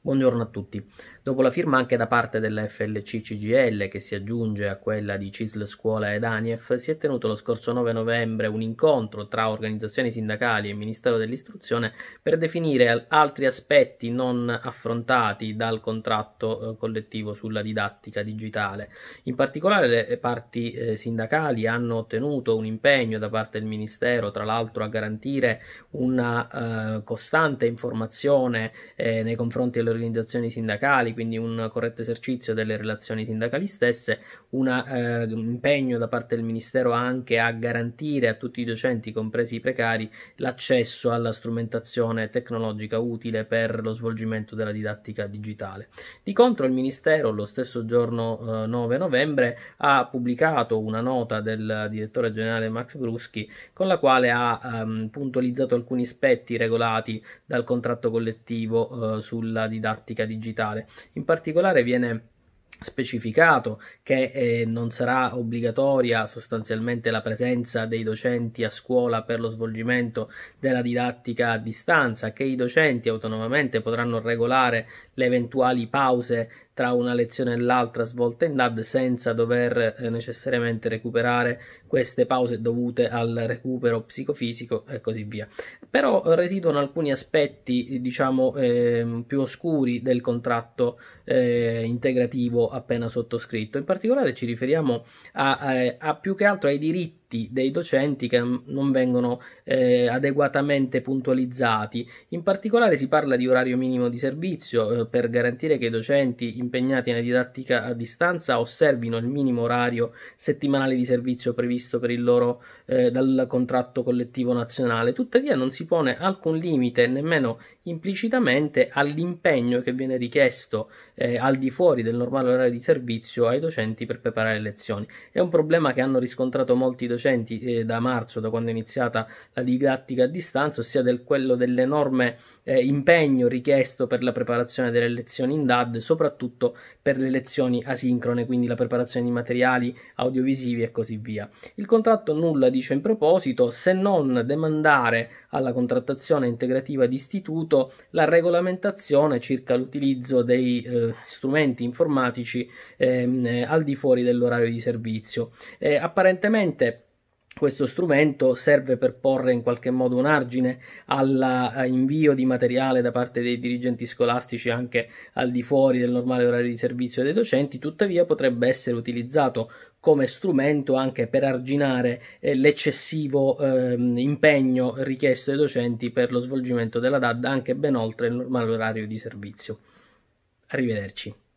Buongiorno a tutti. Dopo la firma anche da parte della FLC CGL che si aggiunge a quella di CISL Scuola ed ANIEF, si è tenuto lo scorso 9 novembre un incontro tra organizzazioni sindacali e Ministero dell'Istruzione per definire altri aspetti non affrontati dal contratto eh, collettivo sulla didattica digitale. In particolare le parti eh, sindacali hanno ottenuto un impegno da parte del Ministero, tra l'altro, a garantire una eh, costante informazione nei confronti delle organizzazioni sindacali, quindi un corretto esercizio delle relazioni sindacali stesse, una, eh, un impegno da parte del Ministero anche a garantire a tutti i docenti, compresi i precari, l'accesso alla strumentazione tecnologica utile per lo svolgimento della didattica digitale. Di contro il Ministero lo stesso giorno eh, 9 novembre ha pubblicato una nota del direttore generale Max Bruschi con la quale ha ehm, puntualizzato alcuni aspetti regolati dal contratto collettivo eh, sulla didattica didattica digitale. In particolare viene specificato che eh, non sarà obbligatoria sostanzialmente la presenza dei docenti a scuola per lo svolgimento della didattica a distanza, che i docenti autonomamente potranno regolare le eventuali pause tra una lezione e l'altra svolta in DAD senza dover eh, necessariamente recuperare queste pause dovute al recupero psicofisico e così via. Però residuano alcuni aspetti, diciamo, eh, più oscuri del contratto eh, integrativo appena sottoscritto. In particolare ci riferiamo a, a, eh, a più che altro ai diritti diritti dei docenti che non vengono eh, adeguatamente puntualizzati. In particolare si parla di orario minimo di servizio eh, per garantire che i docenti impegnati nella didattica a distanza osservino il minimo orario settimanale di servizio previsto per il loro eh, dal contratto collettivo nazionale. Tuttavia non si pone alcun limite nemmeno implicitamente all'impegno che viene richiesto eh, al di fuori del normale orario di servizio ai docenti per preparare le lezioni. È un problema che hanno riscontrato molti docenti docenti eh, da marzo, da quando è iniziata la didattica a distanza, ossia del, quello dell'enorme eh, impegno richiesto per la preparazione delle lezioni in DAD, soprattutto per le lezioni asincrone, quindi la preparazione di materiali audiovisivi e così via. Il contratto nulla dice in proposito se non demandare alla contrattazione integrativa di istituto la regolamentazione circa l'utilizzo dei eh, strumenti informatici ehm, al di fuori dell'orario di servizio. Eh, apparentemente questo strumento serve per porre in qualche modo un argine all'invio eh, di materiale da parte dei dirigenti scolastici anche al di fuori del normale orario di servizio dei docenti, tuttavia potrebbe essere utilizzato come strumento anche per arginare eh, l'eccessivo eh, impegno richiesto ai docenti per lo svolgimento della DAD anche ben oltre il normale orario di servizio. Arrivederci.